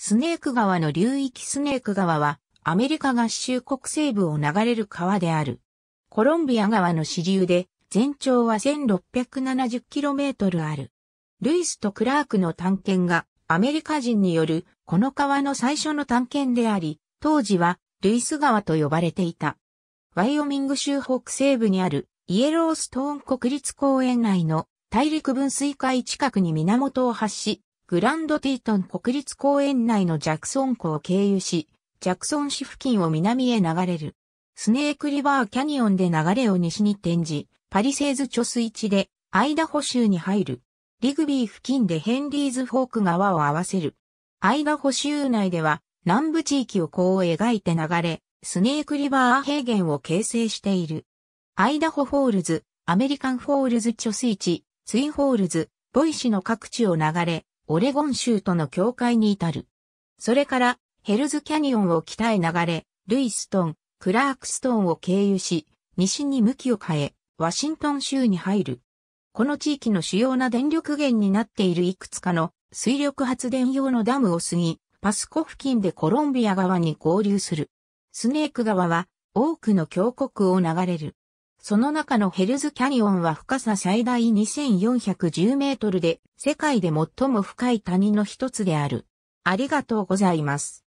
スネーク川の流域スネーク川は、アメリカ合衆国西部を流れる川である。コロンビア川の支流で、全長は 1670km ある。ルイスとクラークの探検が、アメリカ人による、この川の最初の探検であり、当時は、ルイス川と呼ばれていた。ワイオミング州北西部にある、イエローストーン国立公園内の大陸分水海近くに源を発し、グランドティートン国立公園内のジャクソン湖を経由し、ジャクソン市付近を南へ流れる。スネークリバーキャニオンで流れを西に転じ、パリセーズ貯水池でアイダホ州に入る。リグビー付近でヘンリーズフォーク川を合わせる。アイダホ州内では南部地域をこう描いて流れ、スネークリバー平原を形成している。アイダホフォールズ、アメリカンフォールズ貯水池、ツインフォールズ、ボイシの各地を流れ、オレゴン州との境界に至る。それから、ヘルズキャニオンを北へ流れ、ルイストン、クラークストンを経由し、西に向きを変え、ワシントン州に入る。この地域の主要な電力源になっているいくつかの水力発電用のダムを過ぎ、パスコ付近でコロンビア川に合流する。スネーク川は多くの峡谷を流れる。その中のヘルズキャニオンは深さ最大2410メートルで、世界で最も深い谷の一つである。ありがとうございます。